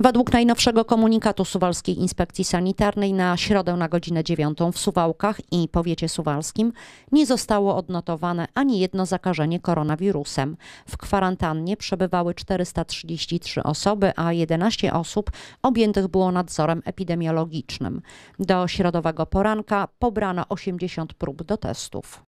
Według najnowszego komunikatu Suwalskiej Inspekcji Sanitarnej na środę na godzinę 9 w Suwałkach i powiecie suwalskim nie zostało odnotowane ani jedno zakażenie koronawirusem. W kwarantannie przebywały 433 osoby, a 11 osób objętych było nadzorem epidemiologicznym. Do środowego poranka pobrano 80 prób do testów.